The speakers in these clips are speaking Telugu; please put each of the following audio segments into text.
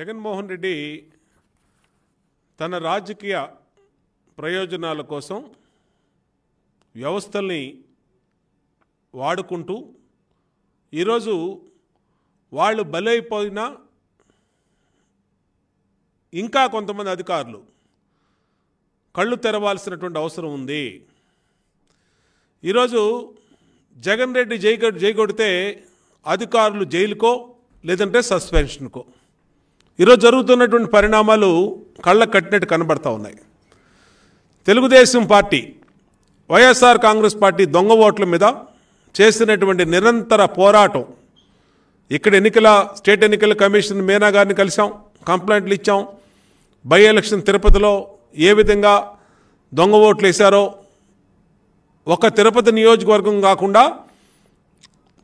జగన్మోహన్ రెడ్డి తన రాజకీయ ప్రయోజనాల కోసం వ్యవస్థల్ని వాడుకుంటూ ఈరోజు వాళ్ళు బలైపోయినా ఇంకా కొంతమంది అధికారులు కళ్ళు తెరవాల్సినటువంటి అవసరం ఉంది ఈరోజు జగన్ రెడ్డి జై జైగొడితే అధికారులు జైలుకో లేదంటే సస్పెన్షన్కో ఈరోజు జరుగుతున్నటువంటి పరిణామాలు కళ్ళ కట్టినట్టు కనబడతా ఉన్నాయి Telugu Desam party YSR Congress party దొంగ ఓట్ల మీద చేసినటువంటి నిరంతర పోరాటం ఇక్కడ ఎన్నికల స్టేట్ ఎన్నికల కమిషన్ మీనా గారిని కలిసాం కంప్లైంట్లు ఇచ్చాం బై ఎలక్షన్ తిరుపతిలో ఏ విధంగా దొంగ ఓట్లు వేశారో ఒక తిరుపతి నియోజకవర్గం కాకుండా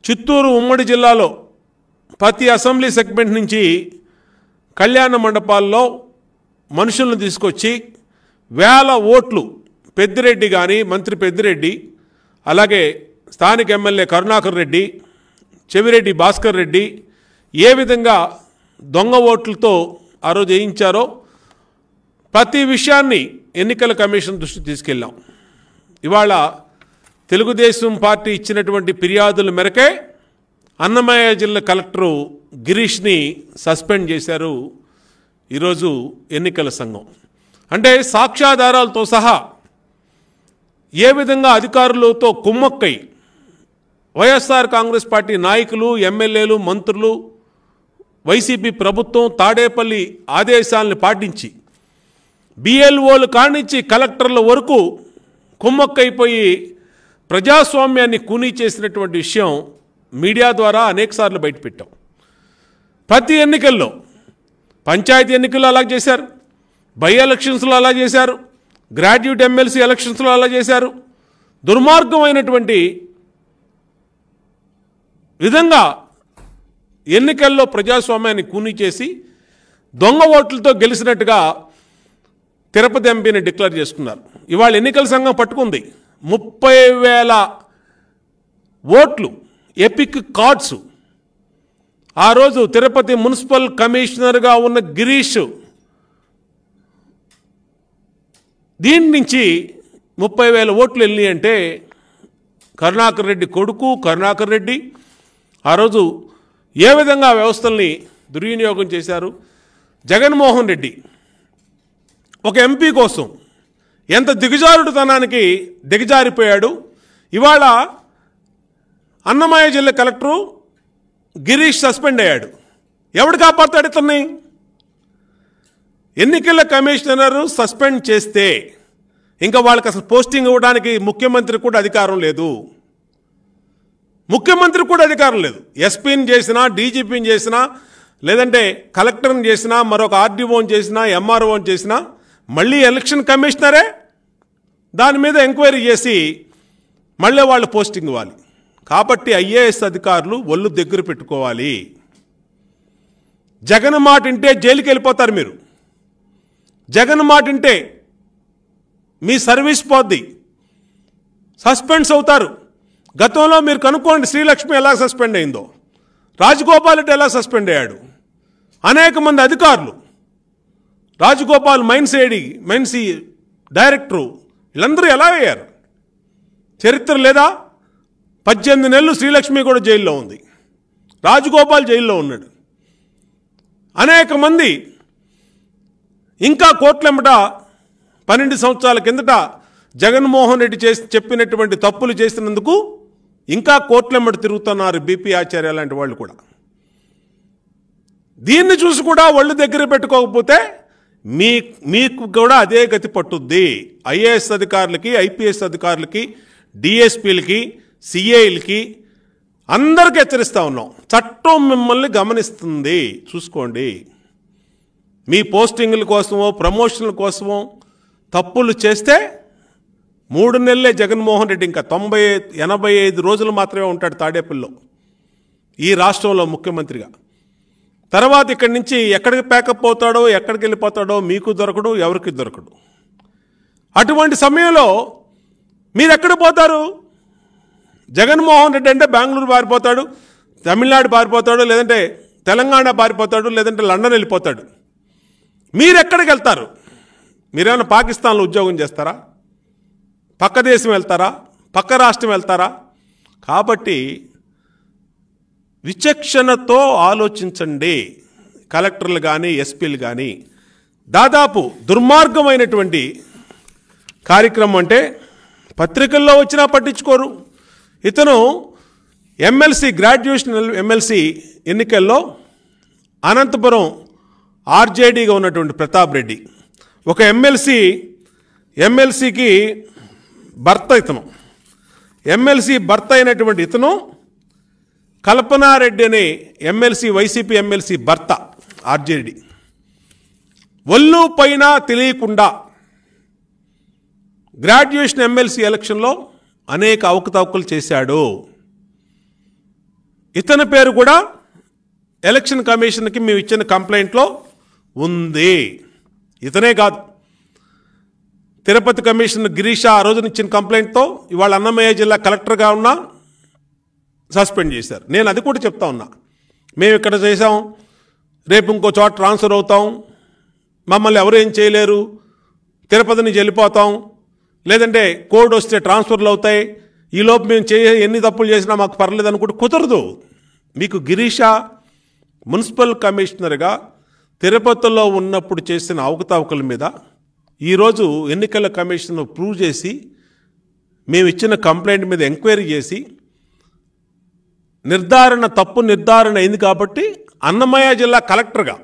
చిత్తూరు ఉమ్మడి జిల్లాలో ప్రతి అసెంబ్లీ సెగ్మెంట్ నుంచి కళ్యాణ మండపాల్లో మనుషులను తీసుకొచ్చి వేల ఓట్లు పెద్దిరెడ్డి కానీ మంత్రి పెద్దిరెడ్డి అలాగే స్థానిక ఎమ్మెల్యే కరుణాకర్ రెడ్డి చెవిరెడ్డి భాస్కర్ రెడ్డి ఏ విధంగా దొంగ ఓట్లతో ఆ రోజు వేయించారో ప్రతి విషయాన్ని ఎన్నికల కమిషన్ దృష్టి తీసుకెళ్ళాం ఇవాళ తెలుగుదేశం పార్టీ ఇచ్చినటువంటి ఫిర్యాదుల మేరకే అన్నమయ్య జిల్లా కలెక్టరు గిరీష్ని సస్పెండ్ చేశారు ఈరోజు ఎన్నికల సంఘం అంటే సాక్ష్యాధారాలతో సహా ఏ విధంగా అధికారులతో కుమ్మక్కై వైఎస్ఆర్ కాంగ్రెస్ పార్టీ నాయకులు ఎమ్మెల్యేలు మంత్రులు వైసీపీ ప్రభుత్వం తాడేపల్లి ఆదేశాలను పాటించి బిఎల్ఓలు కానించి కలెక్టర్ల వరకు కుమ్మక్కైపోయి ప్రజాస్వామ్యాన్ని కూనీ చేసినటువంటి విషయం మీడియా ద్వారా అనేకసార్లు బయటపెట్టాం ప్రతి ఎన్నికల్లో పంచాయతీ ఎన్నికల్లో అలా చేశారు బై ఎలక్షన్స్లో అలా చేశారు గ్రాడ్యుయేట్ ఎమ్మెల్సీ ఎలక్షన్స్లో అలా చేశారు దుర్మార్గమైనటువంటి విధంగా ఎన్నికల్లో ప్రజాస్వామ్యాన్ని కూని చేసి దొంగ ఓట్లతో గెలిచినట్టుగా తిరుపతి ఎంపీని డిక్లేర్ చేసుకున్నారు ఇవాళ ఎన్నికల సంఘం పట్టుకుంది ముప్పై వేల ఓట్లు ఎపిక్ కార్డ్స్ ఆ రోజు తిరుపతి మున్సిపల్ కమిషనర్గా ఉన్న గిరీష్ దీని నుంచి ముప్పై వేల ఓట్లు వెళ్ళినాయి అంటే కరుణాకర్ రెడ్డి కొడుకు కరుణాకర్ రెడ్డి ఆ రోజు ఏ విధంగా వ్యవస్థల్ని దుర్వినియోగం చేశారు జగన్మోహన్ రెడ్డి ఒక ఎంపీ కోసం ఎంత దిగజారుడుతనానికి దిగజారిపోయాడు ఇవాళ అన్నమాయ జిల్లా కలెక్టరు గిరీష్ సస్పెండ్ అయ్యాడు ఎవడు కాపాడుతాడు ఇతన్ని ఎన్నికల కమిషనర్ సస్పెండ్ చేస్తే ఇంకా వాళ్ళకి అసలు పోస్టింగ్ ఇవ్వడానికి ముఖ్యమంత్రి కూడా అధికారం లేదు ముఖ్యమంత్రి కూడా అధికారం లేదు ఎస్పీని చేసినా డీజీపీని చేసినా లేదంటే కలెక్టర్ని చేసినా మరొక ఆర్డీఓని చేసినా ఎంఆర్ఓని చేసినా మళ్ళీ ఎలక్షన్ కమిషనరే దాని మీద ఎంక్వైరీ చేసి మళ్ళీ వాళ్ళు పోస్టింగ్ ఇవ్వాలి కాబట్టి ఐఏఎస్ అధికారులు ఒళ్ళు దగ్గర పెట్టుకోవాలి జగన్ మాట వింటే జైలుకి వెళ్ళిపోతారు మీరు జగన్ మాట వింటే మీ సర్వీస్ పోద్ది సస్పెండ్స్ అవుతారు గతంలో మీరు కనుక్కోండి శ్రీలక్ష్మి ఎలా సస్పెండ్ అయిందో రాజగోపాల్ రెడ్డి ఎలా సస్పెండ్ అయ్యాడు అనేక మంది అధికారులు రాజగోపాల్ మైన్స్ ఏడి మైన్సీ డైరెక్టరు వీళ్ళందరూ ఎలా అయ్యారు చరిత్ర లేదా పద్దెనిమిది నెలలు శ్రీలక్ష్మి కూడా జైల్లో ఉంది రాజగోపాల్ జైల్లో ఉన్నాడు అనేక మంది ఇంకా కోట్లెంబట పన్నెండు సంవత్సరాల కిందట జగన్మోహన్ రెడ్డి చేసి చెప్పినటువంటి తప్పులు చేసినందుకు ఇంకా కోట్లెంబడి తిరుగుతున్నారు బీపీ ఆచార్య లాంటి వాళ్ళు కూడా దీన్ని చూసి కూడా ఒళ్ళు దగ్గర పెట్టుకోకపోతే మీ మీకు కూడా అదే గతి పట్టుద్ది ఐఏఎస్ అధికారులకి ఐపీఎస్ అధికారులకి డిఎస్పీలకి సిఏలకి అందరికీ హెచ్చరిస్తూ ఉన్నాం చట్టం మిమ్మల్ని గమనిస్తుంది చూసుకోండి మీ పోస్టింగ్ల కోసమో ప్రమోషన్ల కోసమో తప్పులు చేస్తే మూడు నెలలే జగన్మోహన్ రెడ్డి ఇంకా తొంభై ఎనభై ఐదు రోజులు మాత్రమే ఉంటాడు తాడేపల్లిలో ఈ రాష్ట్రంలో ముఖ్యమంత్రిగా తర్వాత ఇక్కడి నుంచి ఎక్కడికి ప్యాకప్ అవుతాడో ఎక్కడికి వెళ్ళిపోతాడో మీకు దొరకడు ఎవరికి దొరకడు అటువంటి సమయంలో మీరు ఎక్కడ పోతారు జగన్మోహన్ రెడ్డి అంటే బెంగళూరు పారిపోతాడు తమిళనాడు పారిపోతాడు లేదంటే తెలంగాణ పారిపోతాడు లేదంటే లండన్ వెళ్ళిపోతాడు మీరు ఎక్కడికి వెళ్తారు మీరేమైనా పాకిస్తాన్లో ఉద్యోగం చేస్తారా పక్క దేశం వెళ్తారా పక్క రాష్ట్రం వెళ్తారా కాబట్టి విచక్షణతో ఆలోచించండి కలెక్టర్లు కానీ ఎస్పీలు కానీ దాదాపు దుర్మార్గమైనటువంటి కార్యక్రమం అంటే పత్రికల్లో వచ్చినా పట్టించుకోరు ఇతను ఎమ్మెల్సీ గ్రాడ్యుయేషన్ ఎమ్మెల్సీ ఎన్నికల్లో అనంతపురం ఆర్జేడీగా ఉన్నటువంటి ప్రతాప్ రెడ్డి ఒక ఎమ్మెల్సీ ఎమ్మెల్సీకి భర్త ఇతను ఎమ్మెల్సీ భర్త అయినటువంటి ఇతను కల్పనారెడ్డి అనే ఎమ్మెల్సీ వైసీపీ ఎమ్మెల్సీ భర్త ఆర్జేడి ఒళ్ళు పైన తెలియకుండా గ్రాడ్యుయేషన్ ఎమ్మెల్సీ ఎలక్షన్లో అనేక అవకతవకలు చేశాడు ఇతని పేరు కూడా ఎలక్షన్ కమిషన్కి మేము ఇచ్చిన కంప్లైంట్లో ఉంది ఇతనే కాదు తిరుపతి కమిషన్ గిరీష ఆ రోజున ఇచ్చిన కంప్లైంట్తో ఇవాళ అన్నమయ్య జిల్లా కలెక్టర్గా ఉన్నా సస్పెండ్ చేశారు నేను అది కూడా చెప్తా ఉన్నా మేము ఇక్కడ చేసాం రేపు ఇంకో చోట ట్రాన్స్ఫర్ అవుతాం మమ్మల్ని ఎవరేం ఏం చేయలేరు తిరుపతిని వెళ్ళిపోతాం లేదంటే కోడ్ వస్తే ట్రాన్స్ఫర్లు అవుతాయి ఈలోపు మేము చేయ ఎన్ని తప్పులు చేసినా మాకు పర్లేదు అనుకుంటే కుదరదు మీకు గిరీష మున్సిపల్ కమిషనర్గా తిరుపతిలో ఉన్నప్పుడు చేసిన అవకతవకల మీద ఈరోజు ఎన్నికల కమిషన్ ప్రూవ్ చేసి మేము ఇచ్చిన కంప్లైంట్ మీద ఎంక్వైరీ చేసి నిర్ధారణ తప్పు నిర్ధారణ అయింది కాబట్టి అన్నమయ్య జిల్లా కలెక్టర్గా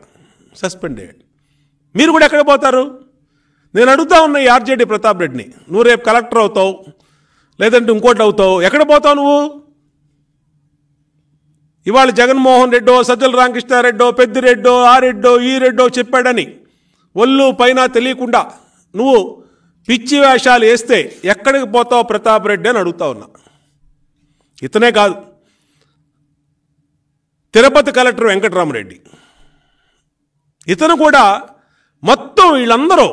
సస్పెండ్ అయ్యాడు మీరు కూడా ఎక్కడ పోతారు నేను అడుగుతా ఉన్నా ఈ ఆర్జేడీ ప్రతాప్ రెడ్డిని నువ్వు రేపు కలెక్టర్ అవుతావు లేదంటే ఇంకోటి అవుతావు ఎక్కడ పోతావు నువ్వు ఇవాళ జగన్మోహన్ రెడ్డో సజ్జల రామకృష్ణారెడ్డో పెద్దిరెడ్డో ఆ రెడ్డో ఈ రెడ్డో చెప్పాడని ఒళ్ళు పైన తెలియకుండా నువ్వు పిచ్చి వేషాలు వేస్తే ఎక్కడికి పోతావు ప్రతాప్ రెడ్డి అని అడుగుతా ఉన్నా ఇతనే కాదు తిరుపతి కలెక్టర్ వెంకటరామరెడ్డి ఇతను కూడా మొత్తం వీళ్ళందరూ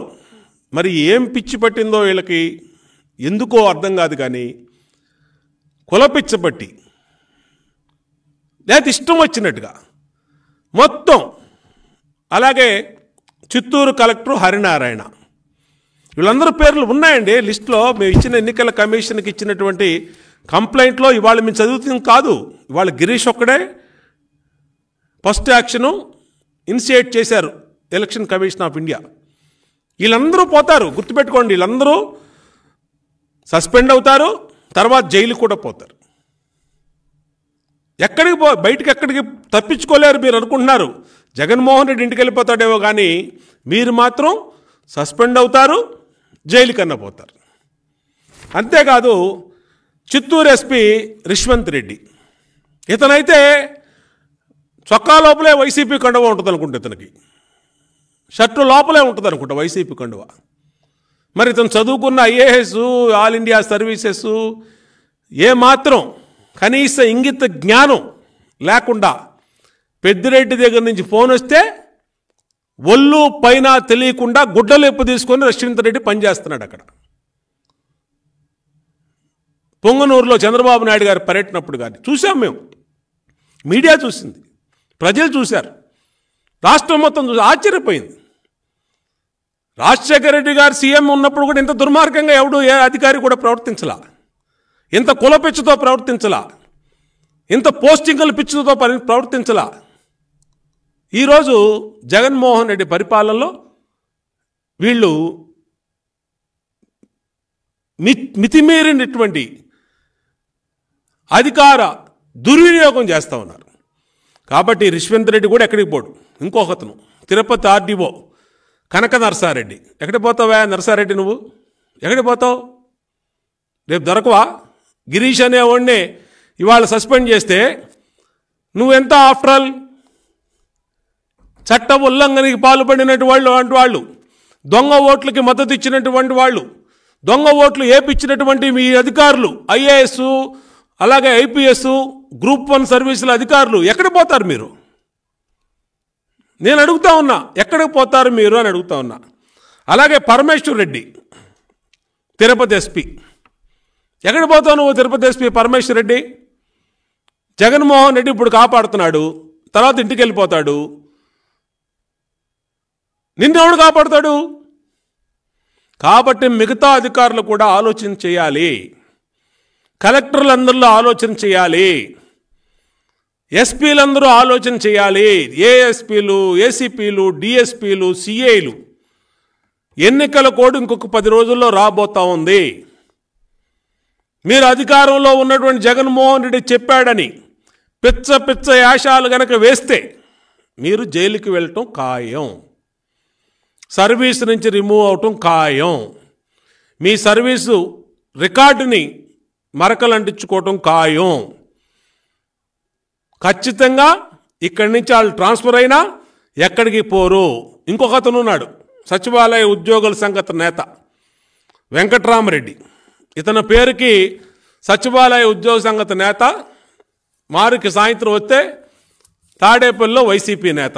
మరి ఏం పిచ్చి పట్టిందో వీళ్ళకి ఎందుకో అర్థం కాదు కానీ కుల పట్టి లేదా ఇష్టం వచ్చినట్టుగా మొత్తం అలాగే చిత్తూరు కలెక్టర్ హరినారాయణ వీళ్ళందరూ పేర్లు ఉన్నాయండి లిస్టులో మేము ఇచ్చిన ఎన్నికల కమిషన్కి ఇచ్చినటువంటి కంప్లైంట్లో ఇవాళ మేము చదువుతుంది కాదు ఇవాళ గిరీష్ ఒక్కడే ఫస్ట్ యాక్షను ఇనిషియేట్ చేశారు ఎలక్షన్ కమిషన్ ఆఫ్ ఇండియా వీళ్ళందరూ పోతారు గుర్తుపెట్టుకోండి వీళ్ళందరూ సస్పెండ్ అవుతారు తర్వాత జైలు కూడా పోతారు ఎక్కడికి పో బయటకు ఎక్కడికి తప్పించుకోలేరు మీరు అనుకుంటున్నారు జగన్మోహన్ రెడ్డి ఇంటికి వెళ్ళిపోతాడేమో కానీ మీరు మాత్రం సస్పెండ్ అవుతారు జైలు కన్నా పోతారు అంతేకాదు చిత్తూరు ఎస్పీ రిష్వంత్ రెడ్డి ఇతనైతే చొక్కా లోపలే వైసీపీ కండవ ఉంటుంది అనుకుంటే ఇతనికి షర్టు లోపలే ఉంటుంది అనుకుంటా వైసీపీ కండువ మరి ఇతను చదువుకున్న ఐఏఎస్ ఆల్ ఇండియా సర్వీసెస్ ఏమాత్రం కనీస ఇంగిత జ్ఞానం లేకుండా పెద్దిరెడ్డి దగ్గర నుంచి ఫోన్ వస్తే ఒళ్ళు పైన తెలియకుండా గుడ్డలెప్పు తీసుకొని రష్మిత రెడ్డి పనిచేస్తున్నాడు అక్కడ పొంగనూరులో చంద్రబాబు నాయుడు గారు పర్యటనప్పుడు కానీ చూసాం మేము మీడియా చూసింది ప్రజలు చూశారు రాష్ట్రం మొత్తం చూసి ఆశ్చర్యపోయింది రాజశేఖర రెడ్డి గారు సీఎం ఉన్నప్పుడు కూడా ఇంత దుర్మార్గంగా ఎవడు ఏ అధికారి కూడా ప్రవర్తించలా ఇంత కులపిచ్చుతో ప్రవర్తించలా ఇంత పోస్టింగుల పిచ్చుతో పరి ప్రవర్తించలా ఈరోజు జగన్మోహన్ రెడ్డి పరిపాలనలో వీళ్ళు మి మితిమీరినటువంటి అధికార దుర్వినియోగం చేస్తూ ఉన్నారు కాబట్టి రిష్వంత్ రెడ్డి కూడా ఎక్కడికి పోడు ఇంకొకతను తిరుపతి ఆర్డీఓ కనక నరసారెడ్డి ఎక్కడికి పోతావా నరసారెడ్డి నువ్వు ఎక్కడికి పోతావు రేపు దొరకవా గిరీష్ అనేవాడిని ఇవాళ సస్పెండ్ చేస్తే నువ్వెంత ఆఫ్టర్ ఆల్ చట్ట ఉల్లంఘనకి పాల్పడినటువంటి వాళ్ళు వాళ్ళు దొంగ ఓట్లకి మద్దతు ఇచ్చినటువంటి వాళ్ళు దొంగ ఓట్లు ఏపిచ్చినటువంటి మీ అధికారులు ఐఏఎస్ అలాగే ఐపీఎస్ గ్రూప్ వన్ సర్వీసుల అధికారులు ఎక్కడ పోతారు మీరు నేను అడుగుతా ఉన్నా ఎక్కడికి పోతారు మీరు అని అడుగుతా ఉన్నా అలాగే పరమేశ్వర్ రెడ్డి తిరుపతి ఎస్పీ ఎక్కడ పోతావు నువ్వు తిరుపతి ఎస్పీ పరమేశ్వర్ రెడ్డి జగన్మోహన్ రెడ్డి ఇప్పుడు కాపాడుతున్నాడు తర్వాత ఇంటికి వెళ్ళిపోతాడు నిన్నెవడు కాపాడుతాడు కాబట్టి మిగతా అధికారులు కూడా ఆలోచన చేయాలి కలెక్టర్లందరిలో ఆలోచన చేయాలి ఎస్పీలందరూ ఆలోచన చేయాలి ఏఎస్పీలు ఏసీపీలు డిఎస్పీలు సిఐలు ఎన్నికల కోడ్ ఇంకొక పది రోజుల్లో రాబోతా ఉంది మీరు అధికారంలో ఉన్నటువంటి జగన్మోహన్ రెడ్డి చెప్పాడని పిచ్చ పిచ్చ యాషాలు గనక వేస్తే మీరు జైలుకి వెళ్ళటం ఖాయం సర్వీస్ నుంచి రిమూవ్ అవటం ఖాయం మీ సర్వీసు రికార్డుని మరకలంటించుకోవటం ఖాయం ఖచ్చితంగా ఇక్కడి నుంచి వాళ్ళు ట్రాన్స్ఫర్ అయినా ఎక్కడికి పోరు ఇంకొక అతను ఉన్నాడు సచివాలయ ఉద్యోగుల సంగత నేత వెంకట్రామరెడ్డి ఇతని పేరుకి సచివాలయ ఉద్యోగ సంగత నేత మారుకి సాయంత్రం వస్తే తాడేపల్లిలో వైసీపీ నేత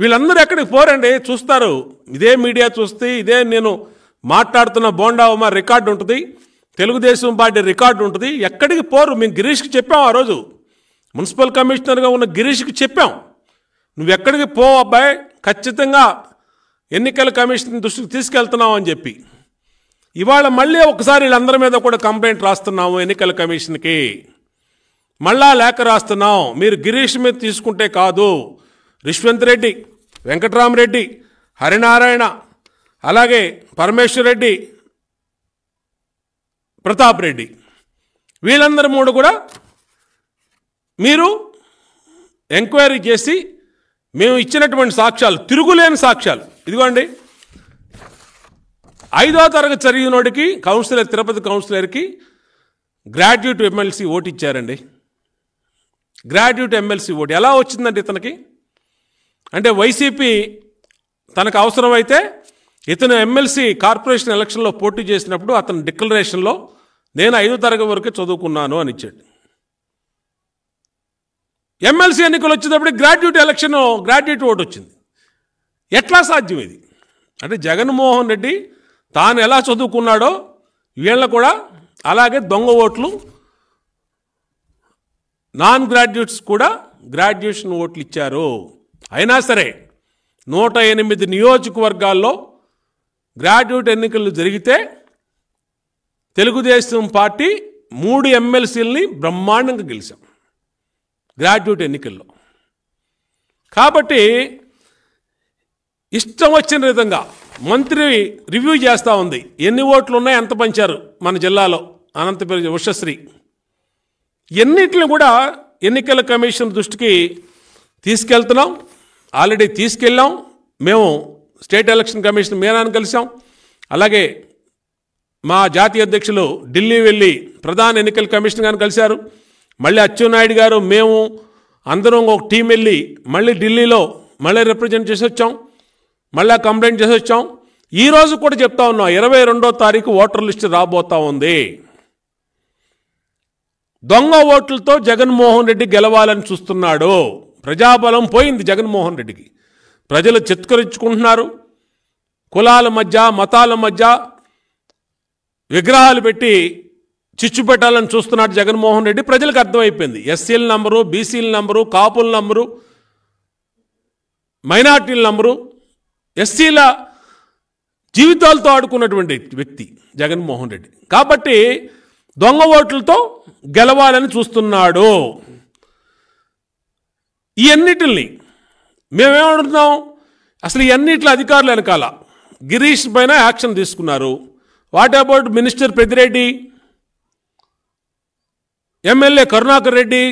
వీళ్ళందరూ ఎక్కడికి పోరండి చూస్తారు ఇదే మీడియా చూస్తే ఇదే నేను మాట్లాడుతున్న బోండా ఉమా రికార్డు ఉంటుంది తెలుగుదేశం పార్టీ రికార్డు ఉంటుంది ఎక్కడికి పోరు మేము గిరీష్కి చెప్పాం ఆ రోజు మున్సిపల్ కమిషనర్గా ఉన్న గిరీష్కి చెప్పాం నువ్వు ఎక్కడికి పో అబ్బాయి ఖచ్చితంగా ఎన్నికల కమిషన్ దృష్టికి తీసుకెళ్తున్నావు అని చెప్పి ఇవాళ మళ్ళీ ఒకసారి వీళ్ళందరి మీద కూడా కంప్లైంట్ రాస్తున్నాము ఎన్నికల కమిషన్కి మళ్ళా లేఖ రాస్తున్నాం మీరు గిరీష్ మీద తీసుకుంటే కాదు రిష్వంత్ రెడ్డి వెంకట్రామరెడ్డి హరినారాయణ అలాగే పరమేశ్వర్ రెడ్డి ప్రతాప్ రెడ్డి వీళ్ళందరి మూడు కూడా మీరు ఎంక్వైరీ చేసి మేము ఇచ్చినటువంటి సాక్ష్యాలు తిరుగులేని సాక్ష్యాలు ఇదిగోండి ఐదో తరగతి చదివినోడికి కౌన్సిలర్ తిరుపతి కౌన్సిలర్కి గ్రాడ్యుయేట్ ఎమ్మెల్సీ ఓటు ఇచ్చారండి గ్రాడ్యుయేట్ ఎమ్మెల్సీ ఓటు ఎలా వచ్చిందండి ఇతనికి అంటే వైసీపీ తనకు అవసరమైతే ఇతను ఎమ్మెల్సీ కార్పొరేషన్ ఎలక్షన్లో పోటీ చేసినప్పుడు అతని డిక్లరేషన్లో నేను ఐదో తరగతి వరకే చదువుకున్నాను అని ఇచ్చాడు ఎమ్మెల్సీ ఎన్నికలు వచ్చేటప్పుడు గ్రాడ్యుయేట్ ఎలక్షన్ గ్రాడ్యుయేట్ ఓటు వచ్చింది ఎట్లా సాధ్యం ఇది అంటే జగన్మోహన్ రెడ్డి తాను ఎలా చదువుకున్నాడో వీళ్ళ కూడా అలాగే దొంగ ఓట్లు నాన్ గ్రాడ్యుయేట్స్ కూడా గ్రాడ్యుయేషన్ ఓట్లు ఇచ్చారు అయినా సరే నూట ఎనిమిది నియోజకవర్గాల్లో గ్రాడ్యుయేట్ ఎన్నికలు జరిగితే తెలుగుదేశం పార్టీ మూడు ఎమ్మెల్సీలని బ్రహ్మాండంగా గెలిచాం గ్రాడ్యుయేట్ ఎన్నికల్లో కాబట్టి ఇష్టం వచ్చిన విధంగా మంత్రి రివ్యూ చేస్తూ ఉంది ఎన్ని ఓట్లు ఉన్నాయి ఎంత పంచారు మన జిల్లాలో అనంతపురం ఉషశ్రీ ఎన్నింటిని కూడా ఎన్నికల కమిషన్ దృష్టికి తీసుకెళ్తున్నాం ఆల్రెడీ తీసుకెళ్ళాం మేము స్టేట్ ఎలక్షన్ కమిషన్ మీనాన్ని కలిసాం అలాగే మా జాతీయ అధ్యక్షులు ఢిల్లీ వెళ్ళి ప్రధాన ఎన్నికల కమిషన్ గారిని కలిశారు మళ్ళీ అచ్చెన్నాయుడు గారు మేము అందరం ఒక టీం వెళ్ళి మళ్ళీ ఢిల్లీలో మళ్ళీ రిప్రజెంట్ చేసి వచ్చాం మళ్ళీ కంప్లైంట్ చేసి వచ్చాం ఈరోజు కూడా చెప్తా ఉన్నాం ఇరవై రెండో తారీఖు ఓటర్ లిస్ట్ రాబోతా ఉంది దొంగ ఓట్లతో జగన్మోహన్ రెడ్డి గెలవాలని చూస్తున్నాడు ప్రజాబలం పోయింది జగన్మోహన్ రెడ్డికి ప్రజలు చిత్కరించుకుంటున్నారు కులాల మధ్య మతాల మధ్య విగ్రహాలు పెట్టి చిచ్చు పెట్టాలని చూస్తున్నాడు జగన్మోహన్ రెడ్డి ప్రజలకు అర్థమైపోయింది ఎస్సీల నంబరు బీసీల నంబరు కాపుల నంబరు మైనార్టీల నంబరు ఎస్సీల జీవితాలతో ఆడుకున్నటువంటి వ్యక్తి జగన్మోహన్ రెడ్డి కాబట్టి దొంగ ఓట్లతో గెలవాలని చూస్తున్నాడు ఇవన్నిటిని మేమేమంటున్నాం అసలు ఇవన్నిట్లో అధికారులు వెనకాల గిరీష్ పైన యాక్షన్ తీసుకున్నారు what about minister Peddireddy MLA Karunakar Reddy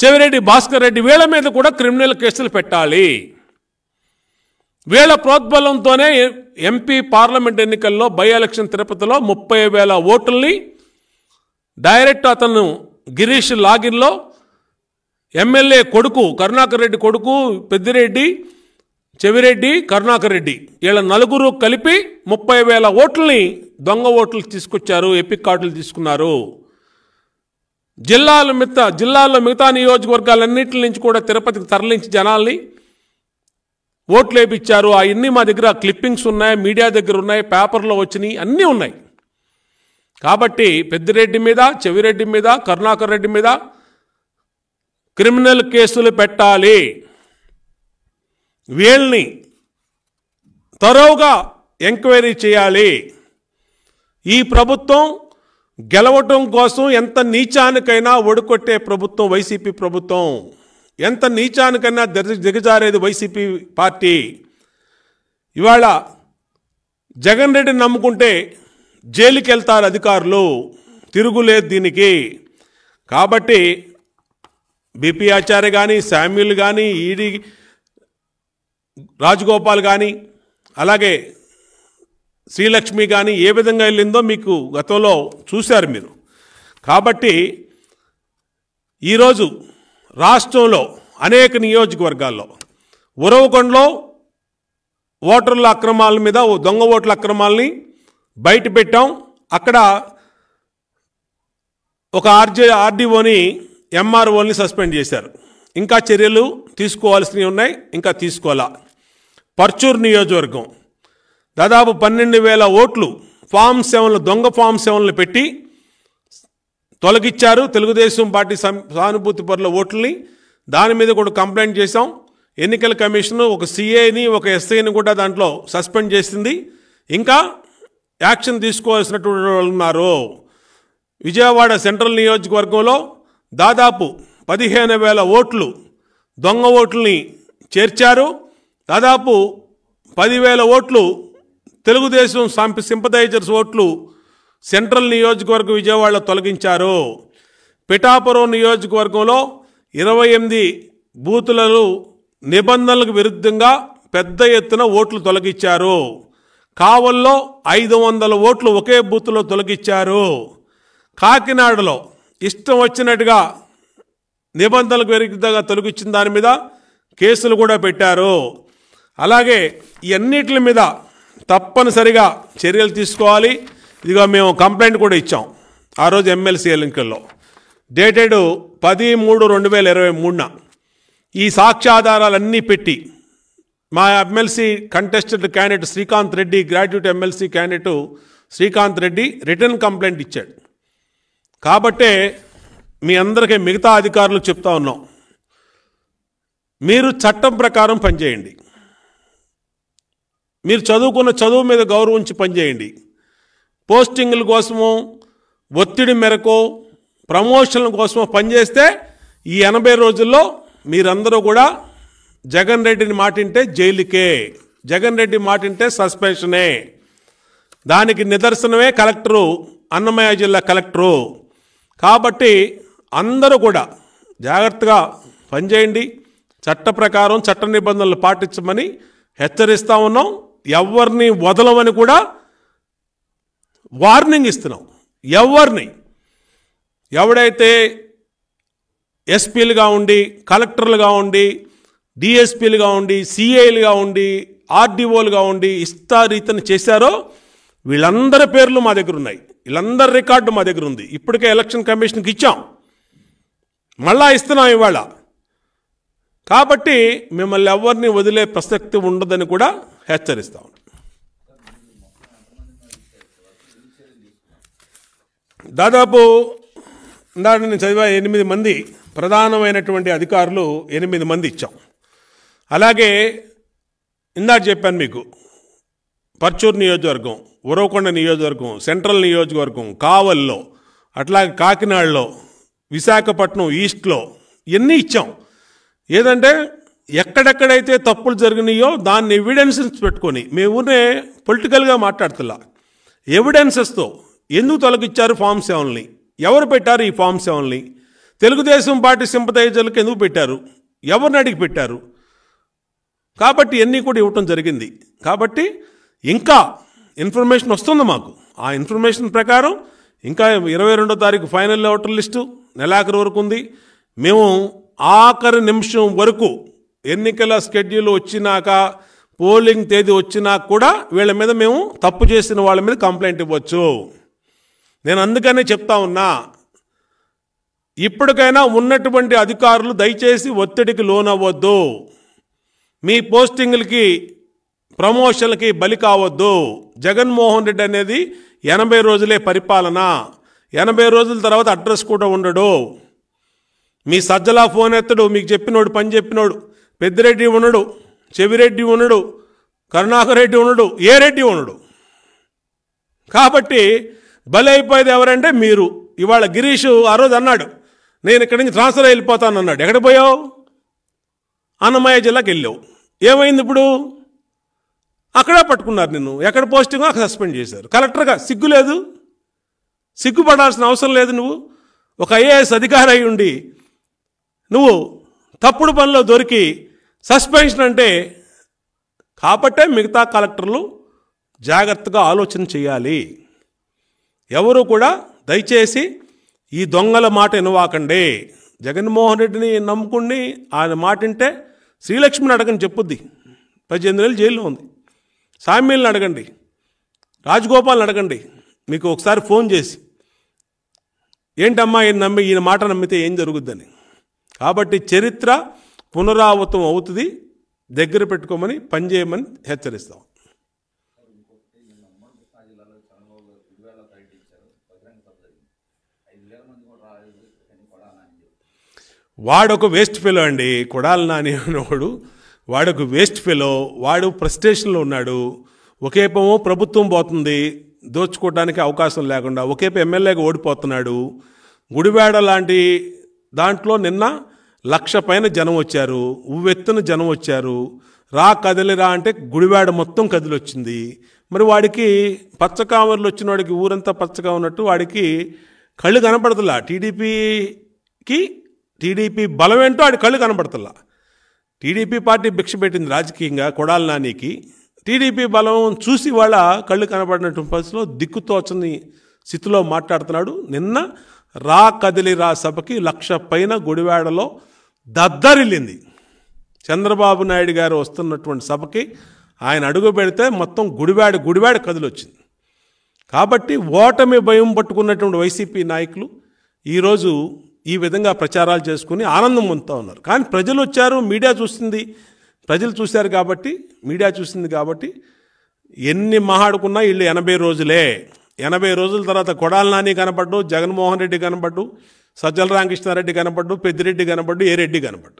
Chevireddy Bhaskar Reddy వీళ్ళ మీద కూడా క్రిమినల్ కేసులు పెట్టాలి వీళ్ళ ప్రోద్బలంతోనే ఎంపీ పార్లమెంట్ ఎన్నికల్లో బై ఎలక్షన్ తిరుపతిలో ముప్పై వేల ఓటుల్ని డైరెక్ట్ అతను గిరీష్ లాగిన్లో ఎమ్మెల్యే కొడుకు కరుణాకర్ రెడ్డి కొడుకు పెద్దిరెడ్డి చెవిరెడ్డి కరుణాకర్ రెడ్డి వీళ్ళ నలుగురు కలిపి ముప్పై వేల ఓట్లని దొంగ ఓట్లు తీసుకొచ్చారు ఎపిక్ కార్డులు తీసుకున్నారు జిల్లాల మిగతా జిల్లాల్లో మిగతా నియోజకవర్గాలన్నింటి నుంచి కూడా తిరుపతికి తరలించి జనాల్ని ఓట్లు వేపించారు అవన్నీ మా దగ్గర క్లిప్పింగ్స్ ఉన్నాయి మీడియా దగ్గర ఉన్నాయి పేపర్లో వచ్చినాయి అన్నీ ఉన్నాయి కాబట్టి పెద్దిరెడ్డి మీద చెవిరెడ్డి మీద కరుణాకర్ రెడ్డి మీద క్రిమినల్ కేసులు పెట్టాలి వీళ్ళని తరోగా ఎంక్వైరీ చేయాలి ఈ ప్రభుత్వం గెలవటం కోసం ఎంత నీచానికైనా ఒడుకొట్టే ప్రభుత్వం వైసీపీ ప్రభుత్వం ఎంత నీచానికైనా దిగజారేది వైసీపీ పార్టీ ఇవాళ జగన్ రెడ్డిని నమ్ముకుంటే జైలుకి వెళ్తారు అధికారులు తిరుగులేదు దీనికి కాబట్టి బీపీ ఆచార్య కానీ శామ్యులు కానీ ఈడీ రాజగోపాల్ కానీ అలాగే శ్రీలక్ష్మి కానీ ఏ విధంగా వెళ్ళిందో మీకు గతంలో చూశారు మీరు కాబట్టి ఈరోజు రాష్ట్రంలో అనేక నియోజకవర్గాల్లో ఉరవకొండలో ఓటర్ల అక్రమాల మీద దొంగ ఓట్ల అక్రమాలని బయట పెట్టాం అక్కడ ఒక ఆర్జే ఆర్డీఓని ఎంఆర్ఓని సస్పెండ్ చేశారు ఇంకా చర్యలు తీసుకోవాల్సినవి ఉన్నాయి ఇంకా తీసుకోవాలా పర్చూర్ నియోజకవర్గం దాదాపు పన్నెండు వేల ఓట్లు ఫామ్ సెవెన్లు దొంగ ఫామ్ సెవెన్లు పెట్టి తొలగించారు తెలుగుదేశం పార్టీ సానుభూతి పరుల ఓట్లని దాని మీద కూడా కంప్లైంట్ చేశాం ఎన్నికల కమిషన్ ఒక సిఏని ఒక ఎస్ఐని కూడా దాంట్లో సస్పెండ్ చేసింది ఇంకా యాక్షన్ తీసుకోవాల్సినటువంటి వాళ్ళు ఉన్నారు విజయవాడ సెంట్రల్ నియోజకవర్గంలో దాదాపు పదిహేను వేల ఓట్లు దొంగ ఓట్లని చేర్చారు దాదాపు పదివేల ఓట్లు తెలుగుదేశం సంప సింపదైజర్స్ ఓట్లు సెంట్రల్ నియోజకవర్గ విజయవాడలో తొలగించారు పిఠాపురం నియోజకవర్గంలో ఇరవై ఎనిమిది బూతులను నిబంధనలకు విరుద్ధంగా పెద్ద ఎత్తున ఓట్లు తొలగించారు కావల్లో ఐదు వందల ఓట్లు ఒకే బూత్లో తొలగించారు కాకినాడలో ఇష్టం వచ్చినట్టుగా నిబంధనలకు విరుద్ధంగా తొలగించిన దాని మీద కేసులు కూడా పెట్టారు అలాగే ఇవన్నిటి మీద తప్పనిసరిగా చర్యలు తీసుకోవాలి ఇదిగో మేము కంప్లైంట్ కూడా ఇచ్చాం ఆ రోజు ఎమ్మెల్సీ ఎన్నికల్లో డేటెడ్ పది మూడు రెండు వేల ఇరవై మూడున ఈ సాక్ష్యాధారాలన్నీ పెట్టి మా MLC contested candidate Srikanth Reddy graduate MLC candidate Srikanth Reddy return complaint ఇచ్చాడు కాబట్టే మీ అందరికీ మిగతా అధికారులకు చెప్తా ఉన్నాం మీరు చట్టం ప్రకారం పనిచేయండి మీరు చదువుకున్న చదువు మీద గౌరవించి పనిచేయండి పోస్టింగ్ల కోసమో ఒత్తిడి మేరకో ప్రమోషన్ల కోసమో పనిచేస్తే ఈ ఎనభై రోజుల్లో మీరందరూ కూడా జగన్ రెడ్డిని మాటింటే జైలుకే జగన్ రెడ్డి మాటింటే సస్పెన్షనే దానికి నిదర్శనమే కలెక్టరు అన్నమయ్య జిల్లా కలెక్టరు కాబట్టి అందరూ కూడా జాగ్రత్తగా పనిచేయండి చట్ట ప్రకారం చట్ట నిబంధనలు పాటించమని హెచ్చరిస్తూ ఉన్నాం ఎవరిని వదలవని కూడా వార్నింగ్ ఇస్తున్నాం ఎవరిని ఎవడైతే ఎస్పీలుగా ఉండి కలెక్టర్లుగా ఉండి డిఎస్పీలుగా ఉండి సిఐలుగా ఉండి ఆర్డీఓలుగా ఉండి ఇస్తారీతను చేశారో వీళ్ళందరి పేర్లు మా దగ్గర ఉన్నాయి వీళ్ళందరి రికార్డు మా దగ్గర ఉంది ఇప్పటికే ఎలక్షన్ కమిషన్కి ఇచ్చాం మళ్ళా ఇస్తున్నాం ఇవాళ కాబట్టి మిమ్మల్ని ఎవరిని వదిలే ప్రసక్తి ఉండదని కూడా హెచ్చరిస్తా దాదాపు ఇందాక నేను చదివా ఎనిమిది మంది ప్రధానమైనటువంటి అధికారులు ఎనిమిది మంది ఇచ్చాం అలాగే ఇందాక చెప్పాను మీకు పర్చూర్ నియోజకవర్గం ఉరవకొండ నియోజకవర్గం సెంట్రల్ నియోజకవర్గం కావల్లో అట్లాగే కాకినాడలో విశాఖపట్నం ఈస్ట్లో ఇవన్నీ ఇచ్చాం ఏదంటే ఎక్కడెక్కడైతే తప్పులు జరిగినాయో దాన్ని ఎవిడెన్సెస్ పెట్టుకొని మేము ఊరినే పొలిటికల్గా మాట్లాడుతున్నా ఎవిడెన్సెస్తో ఎందుకు తొలగిచ్చారు ఫామ్ సెవెన్ని ఎవరు పెట్టారు ఈ ఫామ్ సెవెన్ని తెలుగుదేశం పార్టీ సింపతైజర్లకు ఎందుకు పెట్టారు ఎవరిని అడిగి పెట్టారు కాబట్టి ఇవన్నీ కూడా ఇవ్వటం జరిగింది కాబట్టి ఇంకా ఇన్ఫర్మేషన్ వస్తుంది మాకు ఆ ఇన్ఫర్మేషన్ ప్రకారం ఇంకా ఇరవై రెండో తారీఖు ఫైనల్ ఓటర్ లిస్టు నెలాఖరు వరకు ఉంది మేము ఆఖరి నిమిషం వరకు ఎన్నికల షెడ్యూల్ వచ్చినాక పోలింగ్ తేదీ వచ్చినా కూడా వీళ్ళ మీద మేము తప్పు చేసిన వాళ్ళ మీద కంప్లైంట్ ఇవ్వచ్చు నేను అందుకనే చెప్తా ఉన్నా ఇప్పటికైనా ఉన్నటువంటి అధికారులు దయచేసి ఒత్తిడికి లోనవ్వద్దు మీ పోస్టింగ్లకి ప్రమోషన్లకి బలి కావద్దు జగన్మోహన్ రెడ్డి అనేది ఎనభై రోజులే పరిపాలన ఎనభై రోజుల తర్వాత అడ్రస్ కూడా ఉండడు మీ సజ్జలా ఫోన్ ఎత్తడు మీకు చెప్పినోడు పని చెప్పినోడు పెద్దిరెడ్డి ఉండడు చెవిరెడ్డి ఉండడు కరుణాకరెడ్డి రెడ్డి ఉండడు ఏ రెడ్డి ఉండడు కాబట్టి అయిపోయేది ఎవరంటే మీరు ఇవాళ గిరీష్ ఆ రోజు అన్నాడు నేను ఇక్కడి నుంచి ట్రాన్స్ఫర్ వెళ్ళిపోతాను అన్నాడు ఎక్కడ పోయావు అన్నమయ్య జిల్లాకి వెళ్ళావు ఏమైంది ఇప్పుడు అక్కడే పట్టుకున్నారు నిన్ను ఎక్కడ పోస్టింగ్ అక్కడ సస్పెండ్ చేశారు కలెక్టర్గా సిగ్గు లేదు సిగ్గుపడాల్సిన అవసరం లేదు నువ్వు ఒక ఐఏఎస్ అధికారి అయి ఉండి నువ్వు తప్పుడు పనిలో దొరికి సస్పెన్షన్ అంటే కాబట్టే మిగతా కలెక్టర్లు జాగ్రత్తగా ఆలోచన చేయాలి ఎవరు కూడా దయచేసి ఈ దొంగల మాట వినవాకండి జగన్మోహన్ రెడ్డిని నమ్ముకుని ఆయన మాట వింటే శ్రీలక్ష్మిని అడగని చెప్పుద్ది పద్దెనిమిది నెలలు జైల్లో ఉంది సామ్యుల్ని అడగండి రాజగోపాల్ని అడగండి మీకు ఒకసారి ఫోన్ చేసి ఏంటమ్మా ఈయన నమ్మి ఈయన మాట నమ్మితే ఏం జరుగుద్దని కాబట్టి చరిత్ర పునరావృతం అవుతుంది దగ్గర పెట్టుకోమని పనిచేయమని హెచ్చరిస్తాం వాడొక వేస్ట్ ఫెలో అండి కొడాల నాని అనేవాడు వాడొక వేస్ట్ ఫెలో వాడు ప్రస్టేషన్లో ఉన్నాడు ఒకేపేమో ప్రభుత్వం పోతుంది దోచుకోవడానికి అవకాశం లేకుండా ఒకేపు ఎమ్మెల్యేగా ఓడిపోతున్నాడు గుడివాడ లాంటి దాంట్లో నిన్న లక్ష పైన జనం వచ్చారు ఉవ్వెత్తున జనం వచ్చారు రా కదలిరా అంటే గుడివాడ మొత్తం కదిలొచ్చింది మరి వాడికి పచ్చకామర్లు వచ్చిన వాడికి ఊరంతా పచ్చగా ఉన్నట్టు వాడికి కళ్ళు కనపడతలా టీడీపీకి టీడీపీ బలం ఏంటో కళ్ళు కనపడతలా టీడీపీ పార్టీ భిక్ష పెట్టింది రాజకీయంగా కొడాల నానికి టీడీపీ బలం చూసి వాళ్ళ కళ్ళు కనపడినటువంటి పరిస్థితిలో దిక్కుతోచని స్థితిలో మాట్లాడుతున్నాడు నిన్న రా కదిలి రా సభకి లక్ష పైన గుడివాడలో దద్దరిల్లింది చంద్రబాబు నాయుడు గారు వస్తున్నటువంటి సభకి ఆయన అడుగు పెడితే మొత్తం గుడివాడ గుడివాడ కదిలొచ్చింది కాబట్టి ఓటమి భయం పట్టుకున్నటువంటి వైసీపీ నాయకులు ఈరోజు ఈ విధంగా ప్రచారాలు చేసుకుని ఆనందం పొందుతూ ఉన్నారు కానీ ప్రజలు వచ్చారు మీడియా చూస్తుంది ప్రజలు చూశారు కాబట్టి మీడియా చూసింది కాబట్టి ఎన్ని మహాడుకున్నా వీళ్ళు ఎనభై రోజులే ఎనభై రోజుల తర్వాత కొడాల నాని కనపడ్డు జగన్మోహన్ రెడ్డి కనపడ్డు సజ్జల రామకృష్ణారెడ్డి కనపడ్డు పెద్దిరెడ్డి కనపడ్డు ఏ రెడ్డి కనపడ్డు